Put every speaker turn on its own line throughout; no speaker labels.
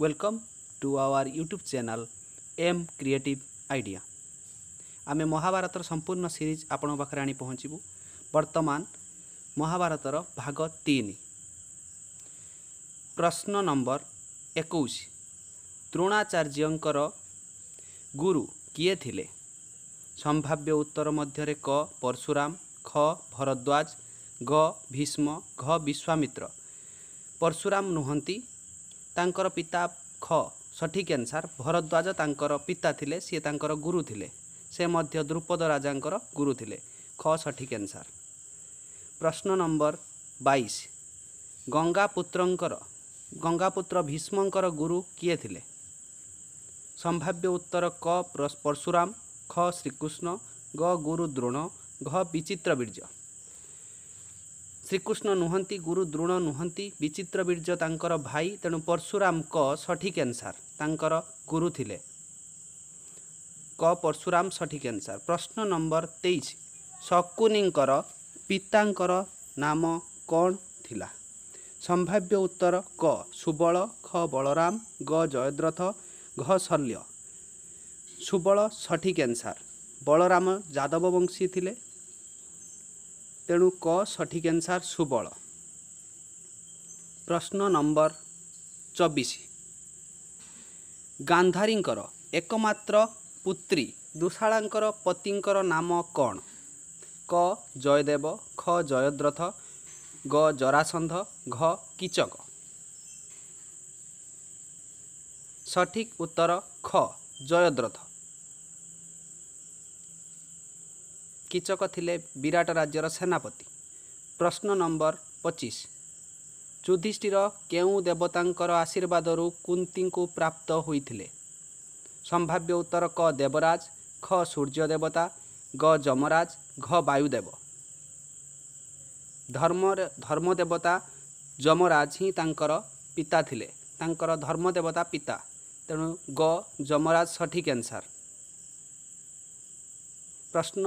welcome to our YouTube channel M creative idea ଆମେ ମହାଭାରତର ସମ୍ପୂର୍ଣ୍ଣ ସିରିଜ୍ ଆପଣଙ୍କ ପାଖରେ ଆଣି ପହଞ୍ଚିବୁ ବର୍ତ୍ତମାନ ମହାଭାରତର ଭାଗ ତିନି ପ୍ରଶ୍ନ ନମ୍ବର ଏକୋଇଶ ଦ୍ରୋଣାଚାର୍ଯ୍ୟଙ୍କର ଗୁରୁ କିଏ ଥିଲେ ସମ୍ଭାବ୍ୟ ଉତ୍ତର ମଧ୍ୟରେ କ ପରଶୁରାମ ଖ ଭରଦ୍ୱାଜ ଗ ଭୀଷ୍ମ ଘ ବିଶ୍ୱାମିତ୍ର ପରଶୁରାମ ନୁହନ୍ତି ତାଙ୍କର ପିତା ଖ ସଠିକ୍ ଆନ୍ସାର୍ ଭରଦ୍ୱାଜ ତାଙ୍କର ପିତା ଥିଲେ ସିଏ ତାଙ୍କର ଗୁରୁ ଥିଲେ ସେ ମଧ୍ୟ ଦ୍ରୁପଦ ରାଜାଙ୍କର ଗୁରୁ ଥିଲେ ଖ ସଠିକ୍ ଆନ୍ସାର୍ ପ୍ରଶ୍ନ ନମ୍ବର ବାଇଶ ଗଙ୍ଗାପୁତ୍ରଙ୍କର ଗଙ୍ଗାପୁତ୍ର ଭୀଷ୍ମଙ୍କର ଗୁରୁ କିଏ ଥିଲେ ସମ୍ଭାବ୍ୟ ଉତ୍ତର କ ପରଶୁରାମ ଖ ଶ୍ରୀକୃଷ୍ଣ ଗ ଗୁରୁ ଦ୍ରୋଣ ଘ ବିଚିତ୍ର ବୀର୍ଯ୍ୟ ଶ୍ରୀକୃଷ୍ଣ ନୁହନ୍ତି ଗୁରୁ ଦ୍ରୋଣ ନୁହନ୍ତି ବିଚିତ୍ର ବୀର୍ଯ୍ୟ ତାଙ୍କର ଭାଇ ତେଣୁ ପର୍ଶୁରାମଙ୍କ ସଠିକ୍ ଏନ୍ସାର୍ ତାଙ୍କର ଗୁରୁ ଥିଲେ କ ପର୍ଶୁରାମ ସଠିକ୍ ଏନ୍ସାର୍ ପ୍ରଶ୍ନ ନମ୍ବର ତେଇଶ ଶକୁନିଙ୍କର ପିତାଙ୍କର ନାମ କ'ଣ ଥିଲା ସମ୍ଭାବ୍ୟ ଉତ୍ତର କ ସୁବଳ ଖ ବଳରାମ ଗ ଜୟଦ୍ରଥ ଘ ଶଲ୍ୟ ସୁବଳ ସଠିକ୍ ଏନ୍ସାର୍ ବଳରାମ ଯାଦବ ବଂଶୀ ଥିଲେ ତେଣୁ କ ସଠିକ୍ ଆନ୍ସାର୍ ସୁବଳ ପ୍ରଶ୍ନ ନମ୍ବର ଚବିଶ ଗାନ୍ଧାରୀଙ୍କର ଏକମାତ୍ର ପୁତ୍ରୀ ଦୁଶାଳାଙ୍କର ପତିଙ୍କର ନାମ କ'ଣ କ ଜୟଦେବ ଖ ଜୟଦ୍ରଥ ଗ ଜରାସନ୍ଧ ଘ କିଚକ ସଠିକ୍ ଉତ୍ତର ଖ ଜୟଦ୍ରଥ କିଚକ ଥିଲେ ବିରାଟ ରାଜ୍ୟର ସେନାପତି ପ୍ରଶ୍ନ ନମ୍ବର ପଚିଶ ଯୁଧିଷ୍ଠିର କେଉଁ ଦେବତାଙ୍କର ଆଶୀର୍ବାଦରୁ କୁନ୍ତୀଙ୍କୁ ପ୍ରାପ୍ତ ହୋଇଥିଲେ ସମ୍ଭାବ୍ୟ ଉତ୍ତର କ ଦେବରାଜ ଖ ସୂର୍ଯ୍ୟ ଦେବତା ଗ ଯମରାଜ ଘ ବାୟୁଦେବ ଧର୍ମରେ ଧର୍ମଦେବତା ଯମରାଜ ହିଁ ତାଙ୍କର ପିତା ଥିଲେ ତାଙ୍କର ଧର୍ମଦେବତା ପିତା ତେଣୁ ଗ ଯମରାଜ ସଠିକ୍ ଆନ୍ସାର ପ୍ରଶ୍ନ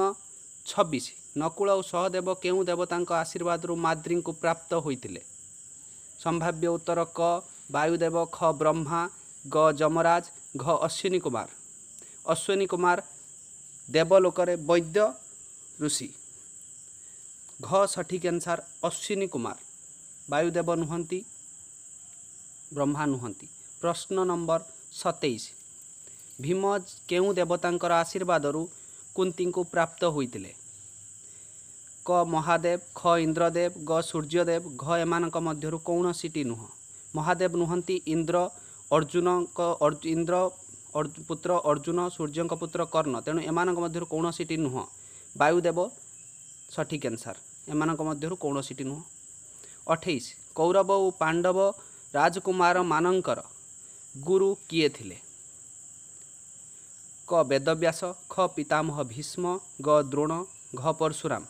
ଛବିଶ ନକୁଳ ଓ ସହଦେବ କେଉଁ ଦେବତାଙ୍କ ଆଶୀର୍ବାଦରୁ ମାଦ୍ରୀଙ୍କୁ ପ୍ରାପ୍ତ ହୋଇଥିଲେ ସମ୍ଭାବ୍ୟ ଉତ୍ତର କ ବାୟୁଦେବ ଖ ବ୍ରହ୍ମା ଗ ଯମରାଜ ଘ ଅଶ୍ୱିନୀ କୁମାର ଅଶ୍ୱିନୀ କୁମାର ଦେବଲୋକରେ ବୈଦ୍ୟ ଋଷି ଘ ସଠିକ୍ ଆନ୍ସାର ଅଶ୍ୱିନୀ କୁମାର ବାୟୁଦେବ ନୁହନ୍ତି ବ୍ରହ୍ମା ନୁହନ୍ତି ପ୍ରଶ୍ନ ନମ୍ବର ସତେଇଶ ଭୀମ କେଉଁ ଦେବତାଙ୍କର ଆଶୀର୍ବାଦରୁ କୁନ୍ତୀଙ୍କୁ ପ୍ରାପ୍ତ ହୋଇଥିଲେ ମହାଦେବ ଖ ଇନ୍ଦ୍ରଦେବ ଗ ସୂର୍ଯ୍ୟଦେବ ଘ ଏମାନଙ୍କ ମଧ୍ୟରୁ କୌଣସିଟି ନୁହଁ ମହାଦେବ ନୁହନ୍ତି ଇନ୍ଦ୍ର ଅର୍ଜୁନଙ୍କ ଇନ୍ଦ୍ର ପୁତ୍ର ଅର୍ଜୁନ ସୂର୍ଯ୍ୟଙ୍କ ପୁତ୍ର କର୍ଣ୍ଣ ତେଣୁ ଏମାନଙ୍କ ମଧ୍ୟରୁ କୌଣସିଟି ନୁହଁ ବାୟୁଦେବ ସଠିକ୍ ଆନ୍ସାର୍ ଏମାନଙ୍କ ମଧ୍ୟରୁ କୌଣସିଟି ନୁହଁ ଅଠେଇଶ କୌରବ ଓ ପାଣ୍ଡବ ରାଜକୁମାରମାନଙ୍କର ଗୁରୁ କିଏ ଥିଲେ କ ବେଦବ୍ୟାସ ଖ ପିତାମହ ଭୀଷ୍ମ ଗ ଦ୍ରୋଣ ଘ ପରଶୁରାମ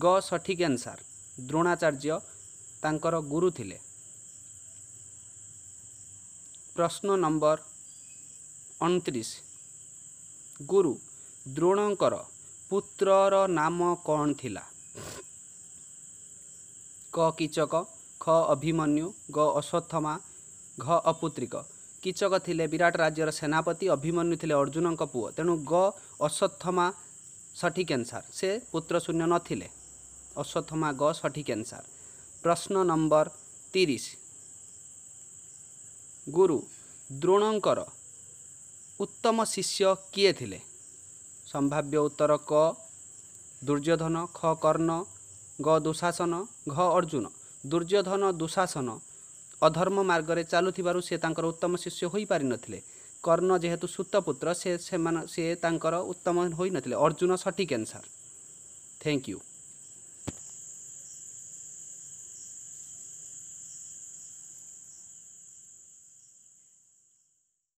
ଗ ସଠିକ୍ ଆନ୍ସାର୍ ଦ୍ରୋଣାଚାର୍ଯ୍ୟ ତାଙ୍କର ଗୁରୁ ଥିଲେ ପ୍ରଶ୍ନ ନମ୍ବର ଅଣତିରିଶ ଗୁରୁ ଦ୍ରୋଣଙ୍କର ପୁତ୍ରର ନାମ କ'ଣ ଥିଲା କ କିଚକ ଖ ଅଭିମନ୍ୟୁ ଗ ଅଶ୍ୱତ୍ଥମା ଘ ଅପୁତ୍ରିକ କିଚକ ଥିଲେ ବିରାଟ ରାଜ୍ୟର ସେନାପତି ଅଭିମନ୍ୟୁ ଥିଲେ ଅର୍ଜୁନଙ୍କ ପୁଅ ତେଣୁ ଗ ଅଶ୍ୱତ୍ଥମା ସଠିକ୍ ଆନ୍ସାର୍ ସେ ପୁତ୍ରଶୂନ୍ୟ ନଥିଲେ अश्वत्थमा ग सठिक एन्सर प्रश्न नम्बर तिरिस गुरु द्रोणङ्कर उत्तम शिष्य कि थिए सम्भाव्य उत्तर क दुर्योधन ख कर्ण ग दुशासन घ अर्जुन दुर्योधन दुशासन अधर्म मर्गर से तांकर उत्तम शिष्य पारि नै कर्ण जेहेतु सुतपुत्र उत्तम हुन अर्जुन सठिक एन्सर थ्याङ्क यू